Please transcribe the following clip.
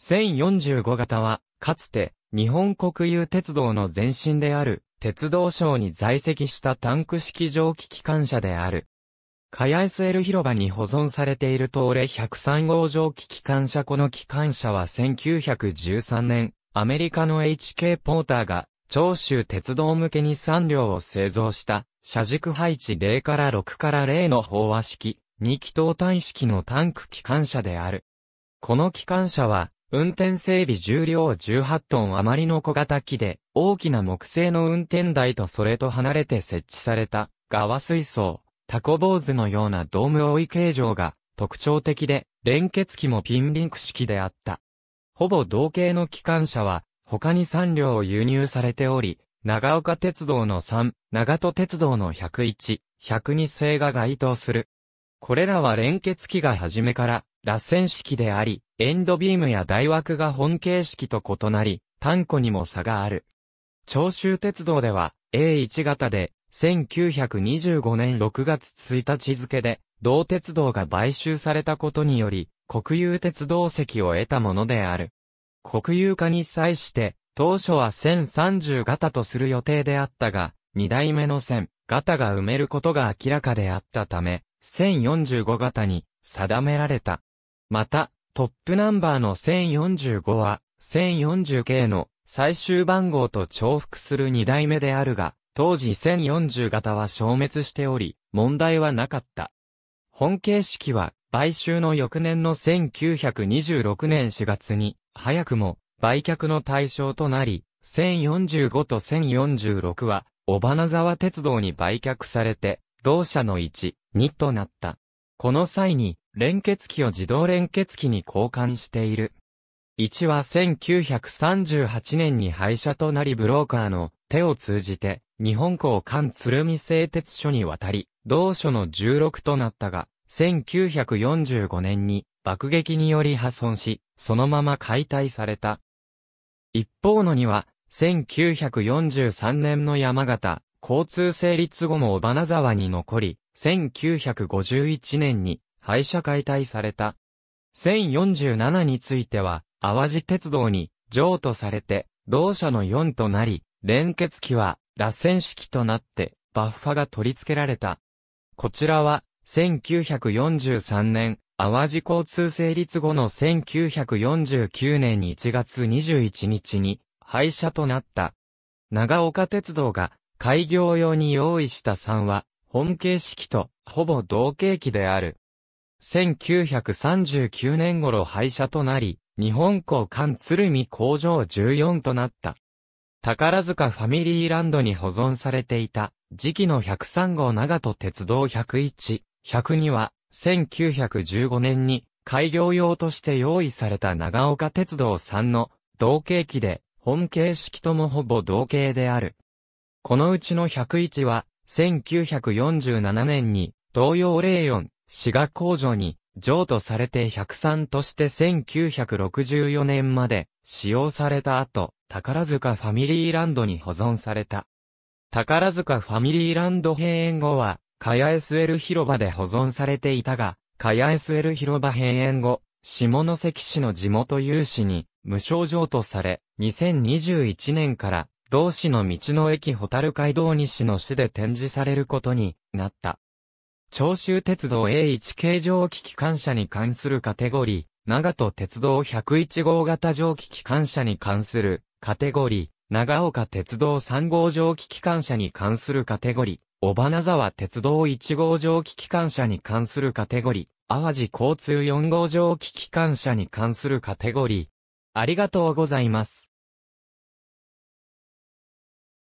1045型は、かつて、日本国有鉄道の前身である、鉄道省に在籍したタンク式蒸気機関車である。カヤ s スエル広場に保存されている東レ103号蒸気機関車この機関車は1913年、アメリカの HK ポーターが、長州鉄道向けに3両を製造した、車軸配置0から6から0の飽和式、2気筒単式のタンク機関車である。この機関車は、運転整備重量18トン余りの小型機で、大きな木製の運転台とそれと離れて設置された、側水槽、タコ坊主のようなドーム覆い形状が特徴的で、連結機もピンリンク式であった。ほぼ同型の機関車は、他に3両を輸入されており、長岡鉄道の3、長戸鉄道の101、102製が該当する。これらは連結機が初めから、螺旋式であり、エンドビームや大枠が本形式と異なり、単個にも差がある。長州鉄道では A1 型で1925年6月1日付で同鉄道が買収されたことにより国有鉄道席を得たものである。国有化に際して当初は1030型とする予定であったが2代目の1000型が埋めることが明らかであったため1045型に定められた。またトップナンバーの1045は、1040系の最終番号と重複する2代目であるが、当時1040型は消滅しており、問題はなかった。本形式は、買収の翌年の1926年4月に、早くも、売却の対象となり、1045と1046は、尾花沢鉄道に売却されて、同社の1、2となった。この際に、連結機を自動連結機に交換している。1は1938年に廃車となりブローカーの手を通じて、日本港関鶴見製鉄所に渡り、同所の16となったが、1945年に爆撃により破損し、そのまま解体された。一方の2は、1943年の山形、交通成立後も尾花沢に残り、1951年に廃車解体された。1047については、淡路鉄道に譲渡されて、同社の4となり、連結機は、螺旋式となって、バッファが取り付けられた。こちらは、1943年、淡路交通成立後の1949年1月21日に、廃車となった。長岡鉄道が、開業用に用意した3は、本形式と、ほぼ同形機である。1939年頃廃車となり、日本港艦鶴見工場14となった。宝塚ファミリーランドに保存されていた、時期の103号長戸鉄道101、102は、1915年に開業用として用意された長岡鉄道3の同型機で、本形式ともほぼ同型である。このうちの101は、1947年に、東洋04、滋賀工場に譲渡されて103として1964年まで使用された後、宝塚ファミリーランドに保存された。宝塚ファミリーランド閉園後は、カヤエスエル広場で保存されていたが、カヤエスエル広場閉園後、下関市の地元有志に無償譲渡され、2021年から同市の道の駅ホタル街道西の市で展示されることになった。長州鉄道 A1 形蒸気機関車に関するカテゴリー、長戸鉄道101号型蒸気機関車に関するカテゴリー、長岡鉄道3号蒸気機関車に関するカテゴリー、小花沢鉄道1号蒸気機関車に関するカテゴリー、淡路交通4号蒸気機関車に関するカテゴリー。ありがとうございます。